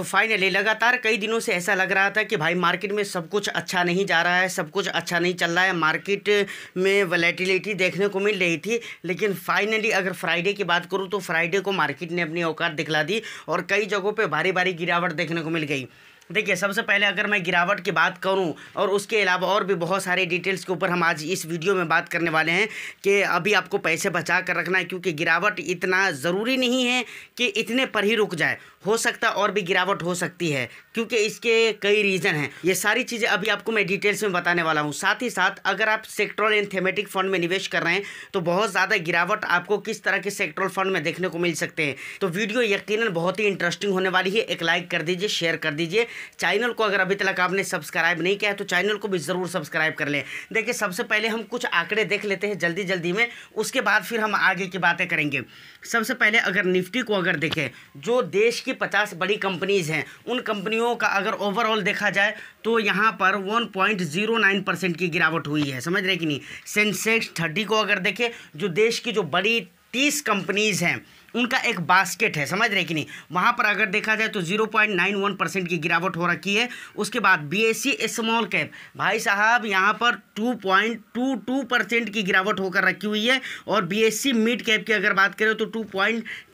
तो फाइनली लगातार कई दिनों से ऐसा लग रहा था कि भाई मार्केट में सब कुछ अच्छा नहीं जा रहा है सब कुछ अच्छा नहीं चल रहा है मार्केट में वलेटिलिटी देखने को मिल रही थी लेकिन फाइनली अगर फ्राइडे की बात करूँ तो फ्राइडे को मार्केट ने अपनी औकात दिखला दी और कई जगहों पर भारी भारी गिरावट देखने को मिल गई देखिए सबसे पहले अगर मैं गिरावट की बात करूं और उसके अलावा और भी बहुत सारे डिटेल्स के ऊपर हम आज इस वीडियो में बात करने वाले हैं कि अभी आपको पैसे बचा कर रखना है क्योंकि गिरावट इतना ज़रूरी नहीं है कि इतने पर ही रुक जाए हो सकता और भी गिरावट हो सकती है क्योंकि इसके कई रीज़न हैं ये सारी चीज़ें अभी आपको मैं डिटेल्स में बताने वाला हूँ साथ ही साथ अगर आप सेक्ट्रोल एंड थेमेटिक फंड में निवेश कर रहे हैं तो बहुत ज़्यादा गिरावट आपको किस तरह के सेक्ट्रोल फंड में देखने को मिल सकते हैं तो वीडियो यकीन बहुत ही इंटरेस्टिंग होने वाली है एक लाइक कर दीजिए शेयर कर दीजिए चैनल को अगर अभी तक आपने सब्सक्राइब नहीं किया है तो चैनल को भी ज़रूर सब्सक्राइब कर लें देखिए सबसे पहले हम कुछ आंकड़े देख लेते हैं जल्दी जल्दी में उसके बाद फिर हम आगे की बातें करेंगे सबसे पहले अगर निफ्टी को अगर देखें जो देश की की 50 बड़ी कंपनीज़ हैं उन कंपनियों का अगर ओवरऑल देखा जाए तो यहाँ पर 1.09 परसेंट की गिरावट हुई है समझ रहे कि नहीं सेंसेक्स 30 को अगर देखें जो देश की जो बड़ी 30 कंपनीज़ हैं उनका एक बास्केट है समझ रहे कि नहीं वहाँ पर अगर देखा जाए तो 0.91 परसेंट की गिरावट हो रखी है उसके बाद B S C small cap भाई साहब यहाँ पर 2.22 परसेंट की गिरावट होकर रखी हुई है और B S C mid cap की अगर बात करें तो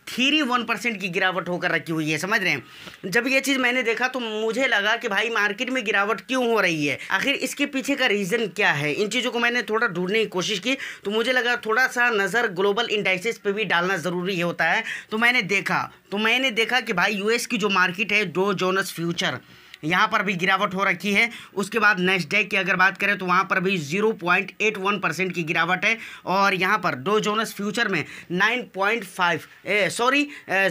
थ्री वन परसेंट की गिरावट होकर रखी हुई है समझ रहे हैं जब ये चीज़ मैंने देखा तो मुझे लगा कि भाई मार्केट में गिरावट क्यों हो रही है आखिर इसके पीछे का रीज़न क्या है इन चीज़ों को मैंने थोड़ा ढूंढने की कोशिश की तो मुझे लगा थोड़ा सा नज़र ग्लोबल इंडाइसिस पर भी डालना ज़रूरी होता है तो मैंने देखा तो मैंने देखा कि भाई यूएस की जो मार्केट है डो जोनस फ्यूचर यहाँ पर भी गिरावट हो रखी है उसके बाद डे की अगर बात करें तो वहाँ पर भी 0.81 परसेंट की गिरावट है और यहाँ पर डो जोनस फ्यूचर में 9.5 सॉरी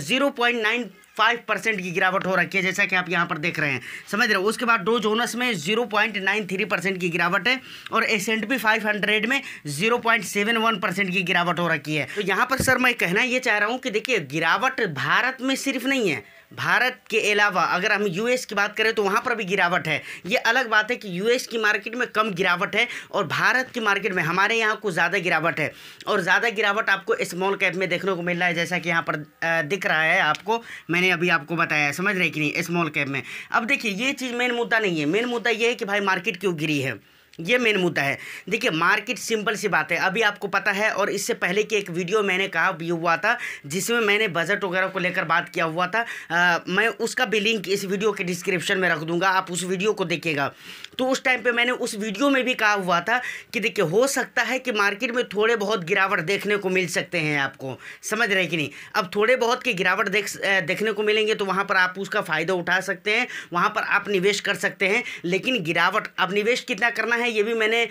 0.9 फाइव परसेंट की गिरावट हो रखी है जैसा कि आप यहाँ पर देख रहे हैं समझ रहे हो उसके बाद डो जोनस में zero point nine three percent की गिरावट है और S and P five hundred में zero point seven one percent की गिरावट हो रखी है तो यहाँ पर सर मैं कहना ये चाह रहा हूँ कि देखिए गिरावट भारत में सिर्फ नहीं है भारत के अलावा अगर हम यूएस की बात करें तो वहाँ पर भी गिरावट है ये अलग बात है कि यूएस की मार्केट में कम गिरावट है और भारत की मार्केट में हमारे यहाँ कुछ ज़्यादा गिरावट है और ज़्यादा गिरावट आपको स्मॉल कैप में देखने को मिल रहा है जैसा कि यहाँ पर दिख रहा है आपको मैंने अभी आपको बताया समझ रहे कि नहीं स्मॉल कैप में अब देखिए ये चीज़ मेन मुद्दा नहीं है मेन मुद्दा ये है कि भाई मार्केट क्यों गिरी है ये मेन मुद्दा है देखिए मार्केट सिंपल सी बात है अभी आपको पता है और इससे पहले की एक वीडियो मैंने कहा भी हुआ था जिसमें मैंने बजट वगैरह को लेकर बात किया हुआ था आ, मैं उसका भी लिंक इस वीडियो के डिस्क्रिप्शन में रख दूंगा आप उस वीडियो को देखिएगा तो उस टाइम पे मैंने उस वीडियो में भी कहा हुआ था कि देखिए हो सकता है कि मार्केट में थोड़े बहुत गिरावट देखने को मिल सकते हैं आपको समझ रहे कि नहीं अब थोड़े बहुत की गिरावट देख देखने को मिलेंगे तो वहाँ पर आप उसका फ़ायदा उठा सकते हैं वहाँ पर आप निवेश कर सकते हैं लेकिन गिरावट अब निवेश कितना करना है है ये भी मैंने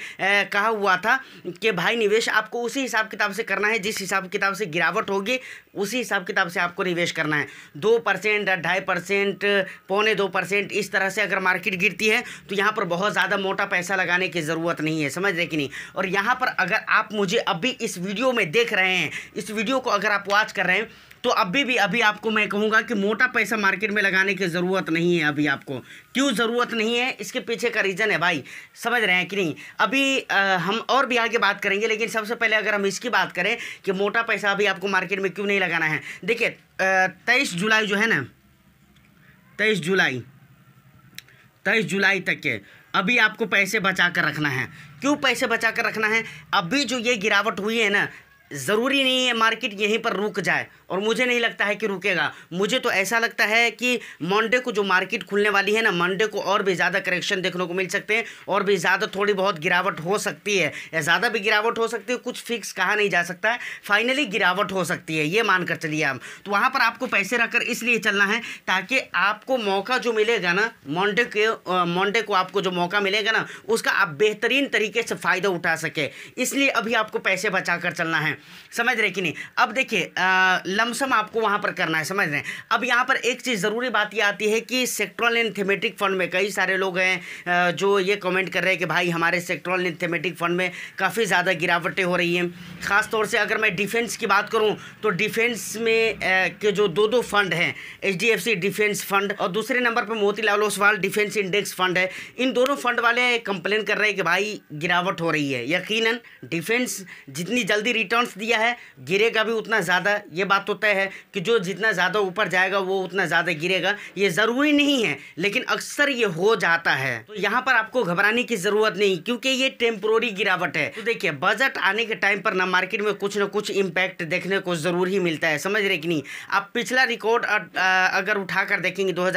कहा हुआ था कि भाई निवेश आपको उसी हिसाब किताब से करना है जिस हिसाब किताब से गिरावट होगी उसी हिसाब किताब से आपको निवेश करना है दो परसेंट ढाई परसेंट पौने दो परसेंट इस तरह से अगर मार्केट गिरती है तो यहाँ पर बहुत ज़्यादा मोटा पैसा लगाने की ज़रूरत नहीं है समझ रहे कि नहीं और यहाँ पर अगर आप मुझे अभी इस वीडियो में देख रहे हैं इस वीडियो को अगर आप वॉच कर रहे हैं तो अभी भी अभी आपको मैं कहूँगा कि मोटा पैसा मार्केट में लगाने की ज़रूरत नहीं है अभी आपको क्यों ज़रूरत नहीं है इसके पीछे का रीज़न है भाई समझ रहे हैं कि नहीं अभी आ, हम और भी आगे बात करेंगे लेकिन सबसे पहले अगर हम इसकी बात करें कि मोटा पैसा अभी आपको मार्केट में क्यों नहीं लगाना है देखिए तेईस जुलाई जो है ना तेईस जुलाई तेईस जुलाई तक के अभी आपको पैसे बचा कर रखना है क्यों पैसे बचा कर रखना है अभी जो ये गिरावट हुई है ना ज़रूरी नहीं है मार्केट यहीं पर रुक जाए और मुझे नहीं लगता है कि रुकेगा मुझे तो ऐसा लगता है कि मंडे को जो मार्केट खुलने वाली है ना मंडे को और भी ज़्यादा करेक्शन देखने को मिल सकते हैं और भी ज़्यादा थोड़ी बहुत गिरावट हो सकती है या ज़्यादा भी गिरावट हो सकती है कुछ फिक्स कहा नहीं जा सकता है फाइनली गिरावट हो सकती है ये मान कर चलिए हम तो वहाँ पर आपको पैसे रखकर इसलिए चलना है ताकि आपको मौका जो मिलेगा ना मंडे के मंडे को आपको जो मौका मिलेगा ना उसका आप बेहतरीन तरीके से फ़ायदा उठा सके इसलिए अभी आपको पैसे बचा कर चलना है समझ रहे कि नहीं अब देखिए लमसम आपको वहाँ पर करना है समझ रहे हैं अब यहाँ पर एक चीज़ ज़रूरी बात ये आती है कि सेक्ट्रल एंड थेमेटिक फंड में कई सारे लोग हैं जो ये कमेंट कर रहे हैं कि भाई हमारे सेक्ट्रल एंड थेमेटिक फंड में काफ़ी ज़्यादा गिरावटें हो रही हैं ख़ासतौर से अगर मैं डिफेंस की बात करूँ तो डिफेंस में के जो दो दो फंड हैं एच डिफेंस फंड और दूसरे नंबर पर Motilal Oswal defence index fund है इन दोनों फंड वाले कंप्लेन कर रहे हैं कि भाई गिरावट हो रही है यकीन डिफेंस जितनी जल्दी रिटर्न दिया है गिरेगा भी उतना ज़्यादा ये बात बात तो तय है कि जो जितना ज़्यादा ऊपर जाएगा वो उतना ज़्यादा गिरेगा ये ज़रूरी नहीं है लेकिन अक्सर ये हो जाता है तो यहाँ पर आपको घबराने की ज़रूरत नहीं क्योंकि ये टेम्प्रोरी गिरावट है तो देखिए बजट आने के टाइम पर ना मार्केट में कुछ ना कुछ इम्पैक्ट देखने को ज़रूर ही मिलता है समझ रहे कि नहीं आप पिछला रिकॉर्ड अगर उठा कर देखेंगे दो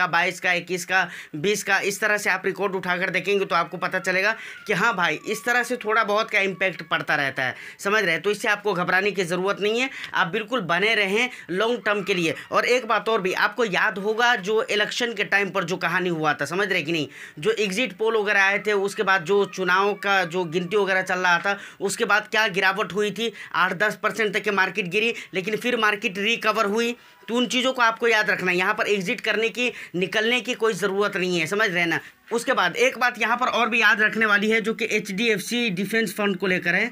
का बाईस का इक्कीस का बीस का इस तरह से आप रिकॉर्ड उठा कर देखेंगे तो आपको पता चलेगा कि हाँ भाई इस तरह से थोड़ा बहुत का इम्पैक्ट पड़ता रहता है समझ रहे तो इससे आपको घबराने की ज़रूरत नहीं है आप बिल्कुल बने रहें लॉन्ग टर्म के लिए और एक बात और भी आपको याद होगा जो इलेक्शन के टाइम पर जो कहानी हुआ था समझ रहे कि नहीं जो एग्जिट पोल वगैरह आए थे उसके बाद जो चुनाव का जो गिनती वगैरह चल रहा था उसके बाद क्या गिरावट हुई थी आठ दस परसेंट तक के मार्केट गिरी लेकिन फिर मार्केट रिकवर हुई तो उन चीज़ों को आपको याद रखना है यहाँ पर एग्जिट करने की निकलने की कोई ज़रूरत नहीं है समझ रहे ना उसके बाद एक बात यहाँ पर और भी याद रखने वाली है जो कि एच डिफेंस फंड को लेकर है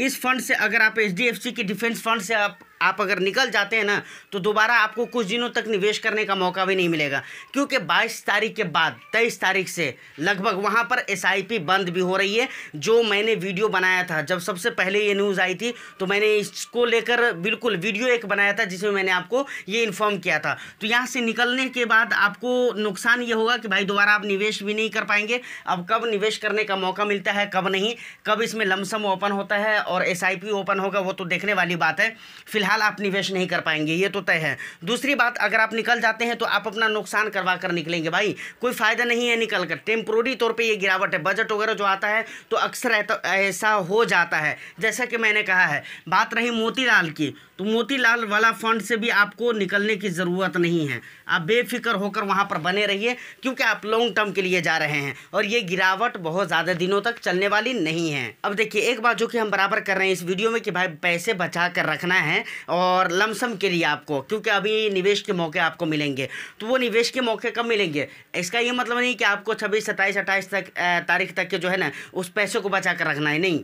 इस फंड से अगर आप एच की डिफेंस फंड से आप आप अगर निकल जाते हैं ना तो दोबारा आपको कुछ दिनों तक निवेश करने का मौका भी नहीं मिलेगा क्योंकि 22 तारीख के बाद तेईस तारीख से लगभग वहाँ पर एस बंद भी हो रही है जो मैंने वीडियो बनाया था जब सबसे पहले ये न्यूज़ आई थी तो मैंने इसको लेकर बिल्कुल वीडियो एक बनाया था जिसमें मैंने आपको ये इन्फॉर्म किया था तो यहाँ से निकलने के बाद आपको नुकसान ये होगा कि भाई दोबारा आप निवेश भी नहीं कर पाएंगे अब कब निवेश करने का मौका मिलता है कब नहीं कब इसमें लमसम ओपन होता है और एस ओपन होगा वो तो देखने वाली बात है फिलहाल फिलहाल आप निवेश नहीं कर पाएंगे ये तो तय है दूसरी बात अगर आप निकल जाते हैं तो आप अपना नुकसान करवा कर निकलेंगे भाई कोई फ़ायदा नहीं है निकल कर टेम्प्रोरी तौर पर यह गिरावट है बजट वगैरह जो आता है तो अक्सर ऐसा हो जाता है जैसा कि मैंने कहा है बात रही मोतीलाल की तो मोतीलाल वाला फंड से भी आपको निकलने की ज़रूरत नहीं है आप बेफिक्र होकर वहाँ पर बने रहिए क्योंकि आप लॉन्ग टर्म के लिए जा रहे हैं और ये गिरावट बहुत ज़्यादा दिनों तक चलने वाली नहीं है अब देखिए एक बात जो कि हम बराबर कर रहे हैं इस वीडियो में कि भाई पैसे बचा कर रखना है और लमसम के लिए आपको क्योंकि अभी निवेश के मौके आपको मिलेंगे तो वो निवेश के मौके कब मिलेंगे इसका ये मतलब नहीं कि आपको छब्बीस सत्ताईस अट्ठाईस तक तारीख तक के जो है ना उस पैसे को बचा कर रखना है नहीं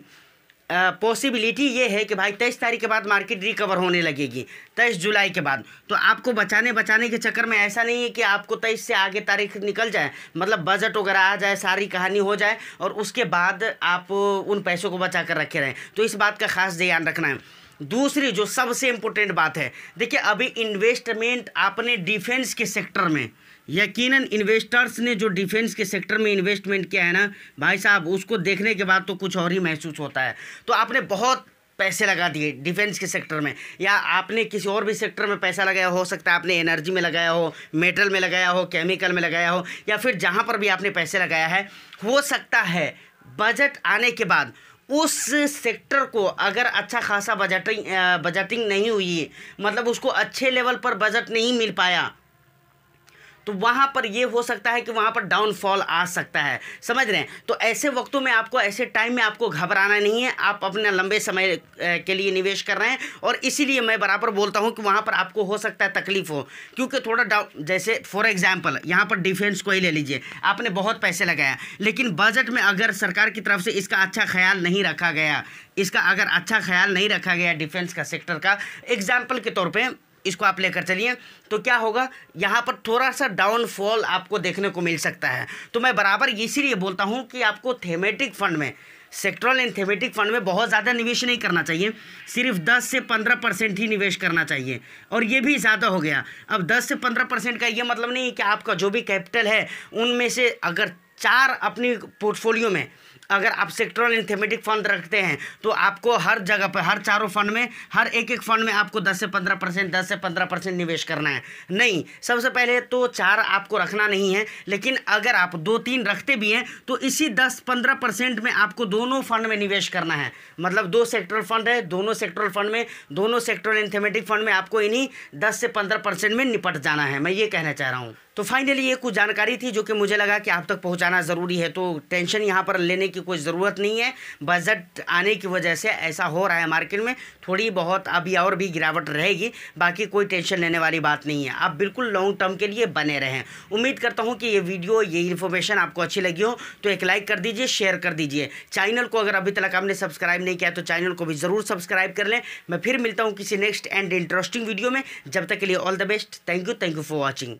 पॉसिबिलिटी ये है कि भाई तेईस तारीख के बाद मार्केट रिकवर होने लगेगी तेईस जुलाई के बाद तो आपको बचाने बचाने के चक्कर में ऐसा नहीं है कि आपको तेईस से आगे तारीख निकल जाए मतलब बजट वगैरह आ जाए सारी कहानी हो जाए और उसके बाद आप उन पैसों को बचा कर रखे रहें तो इस बात का खास ध्यान रखना है दूसरी जो सबसे इम्पोर्टेंट बात है देखिए अभी इन्वेस्टमेंट आपने डिफेंस के सेक्टर में यकीनन इन्वेस्टर्स ने जो डिफेंस के सेक्टर में इन्वेस्टमेंट किया है ना भाई साहब उसको देखने के बाद तो कुछ और ही महसूस होता है तो आपने बहुत पैसे लगा दिए डिफेंस के सेक्टर में या आपने किसी और भी सेक्टर में पैसा लगाया हो सकता है आपने एनर्जी में लगाया हो मेटल में लगाया हो केमिकल में लगाया हो या फिर जहाँ पर भी आपने पैसे लगाया है हो सकता है बजट आने के बाद उस सेक्टर को अगर अच्छा खासा बजटिंग बजटिंग नहीं हुई मतलब उसको अच्छे लेवल पर बजट नहीं मिल पाया तो वहाँ पर ये हो सकता है कि वहाँ पर डाउनफॉल आ सकता है समझ रहे हैं तो ऐसे वक्तों में आपको ऐसे टाइम में आपको घबराना नहीं है आप अपना लंबे समय के लिए निवेश कर रहे हैं और इसीलिए मैं बराबर बोलता हूँ कि वहाँ पर आपको हो सकता है तकलीफ हो क्योंकि थोड़ा डाउन जैसे फॉर एग्जाम्पल यहाँ पर डिफेंस को ही ले लीजिए आपने बहुत पैसे लगाया लेकिन बजट में अगर सरकार की तरफ से इसका अच्छा ख्याल नहीं रखा गया इसका अगर अच्छा ख्याल नहीं रखा गया डिफेंस का सेक्टर का एग्जाम्पल के तौर पर इसको आप लेकर चलिए तो क्या होगा यहाँ पर थोड़ा सा डाउनफॉल आपको देखने को मिल सकता है तो मैं बराबर इसीलिए बोलता हूँ कि आपको थेमेटिक फंड में सेक्ट्रल एंड थेमेटिक फंड में बहुत ज़्यादा निवेश नहीं करना चाहिए सिर्फ 10 से 15 परसेंट ही निवेश करना चाहिए और ये भी ज़्यादा हो गया अब 10 से 15 परसेंट का ये मतलब नहीं कि आपका जो भी कैपिटल है उनमें से अगर चार अपनी पोर्टफोलियो में अगर आप सेक्टरल इंथेमेटिक फंड रखते हैं तो आपको हर जगह पर हर चारों फंड में हर एक एक फंड में आपको 10 से 15 परसेंट दस से 15 परसेंट निवेश करना है नहीं सबसे पहले तो चार आपको रखना नहीं है लेकिन अगर आप दो तीन रखते भी हैं तो इसी दस पंद्रह परसेंट में आपको दोनों फंड में निवेश करना है मतलब दो सेक्टरल फंड है दोनों सेक्टरल फंड में दोनों सेक्टरल इंथेमेटिक फंड में आपको इन्हीं दस से पंद्रह परसेंट में निपट जाना है मैं ये कहना चाह रहा हूँ तो फाइनली ये कुछ जानकारी थी जो कि मुझे लगा कि आप तक पहुंचाना ज़रूरी है तो टेंशन यहाँ पर लेने की कोई ज़रूरत नहीं है बजट आने की वजह से ऐसा हो रहा है मार्केट में थोड़ी बहुत अभी और भी गिरावट रहेगी बाकी कोई टेंशन लेने वाली बात नहीं है आप बिल्कुल लॉन्ग टर्म के लिए बने रहें उम्मीद करता हूँ कि ये वीडियो ये इन्फॉर्मेशन आपको अच्छी लगी हो तो एक लाइक कर दीजिए शेयर कर दीजिए चैनल को अगर अभी तक आपने सब्सक्राइब नहीं किया तो चैनल को भी ज़रूर सब्सक्राइब कर लें मैं फिर मिलता हूँ किसी नेक्स्ट एंड इंटरेस्टिंग वीडियो में जब तक के लिए all the best thank you thank you for watching